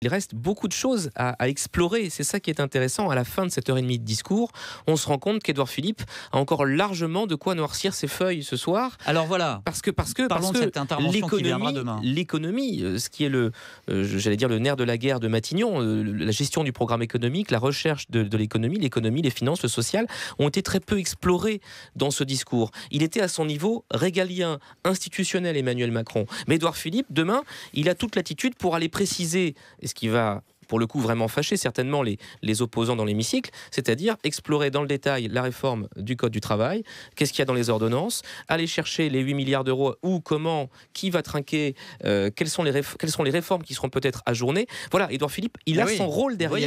Il reste beaucoup de choses à, explorer. C'est ça qui est intéressant. À la fin de cette heure et demie de discours, on se rend compte qu'Edouard Philippe a encore largement de quoi noircir ses feuilles ce soir. Alors voilà. Parce que parce que parce que l'économie, l'économie, euh, ce qui est le, euh, j'allais dire le nerf de la guerre de Matignon, euh, la gestion du programme économique, la recherche de, de l'économie, l'économie, les finances, le social, ont été très peu explorés dans ce discours. Il était à son niveau régalien, institutionnel, Emmanuel Macron. Mais Edouard Philippe, demain, il a toute l'attitude pour aller préciser ce qui va pour le coup vraiment fâcher certainement les, opposants dans l'hémicycle, c'est-à-dire explorer dans le détail la réforme du Code du travail, qu'est-ce qu'il y a dans les ordonnances, aller chercher les 8 milliards d'euros, où, comment, qui va trinquer, euh, quelles, sont les quelles sont les réformes qui seront peut-être ajournées. Voilà, Edouard Philippe, il a son rôle derrière.